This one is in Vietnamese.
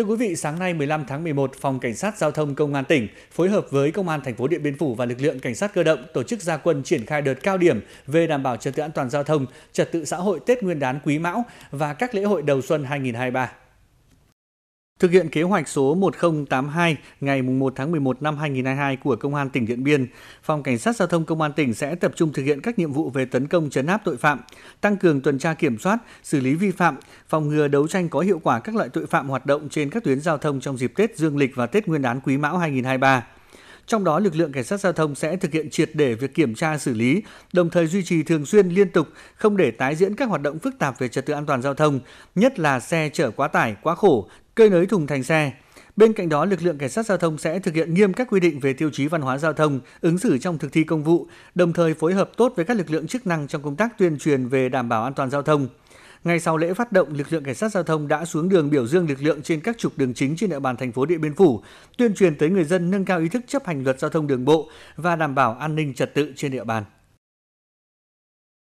Thưa quý vị, sáng nay 15 tháng 11, Phòng Cảnh sát Giao thông Công an tỉnh phối hợp với Công an thành phố Điện Biên Phủ và lực lượng Cảnh sát cơ động tổ chức gia quân triển khai đợt cao điểm về đảm bảo trật tự an toàn giao thông, trật tự xã hội Tết Nguyên đán Quý Mão và các lễ hội đầu xuân 2023. Thực hiện kế hoạch số 1082 ngày 1 tháng 11 năm 2022 của Công an tỉnh Điện Biên, Phòng Cảnh sát Giao thông Công an tỉnh sẽ tập trung thực hiện các nhiệm vụ về tấn công chấn áp tội phạm, tăng cường tuần tra kiểm soát, xử lý vi phạm, phòng ngừa đấu tranh có hiệu quả các loại tội phạm hoạt động trên các tuyến giao thông trong dịp Tết Dương lịch và Tết Nguyên đán Quý Mão 2023. Trong đó, lực lượng cảnh sát giao thông sẽ thực hiện triệt để việc kiểm tra xử lý, đồng thời duy trì thường xuyên liên tục, không để tái diễn các hoạt động phức tạp về trật tự an toàn giao thông, nhất là xe chở quá tải, quá khổ, cơi nới thùng thành xe. Bên cạnh đó, lực lượng cảnh sát giao thông sẽ thực hiện nghiêm các quy định về tiêu chí văn hóa giao thông, ứng xử trong thực thi công vụ, đồng thời phối hợp tốt với các lực lượng chức năng trong công tác tuyên truyền về đảm bảo an toàn giao thông. Ngay sau lễ phát động, lực lượng cảnh sát giao thông đã xuống đường biểu dương lực lượng trên các trục đường chính trên địa bàn thành phố Điện Biên Phủ, tuyên truyền tới người dân nâng cao ý thức chấp hành luật giao thông đường bộ và đảm bảo an ninh trật tự trên địa bàn.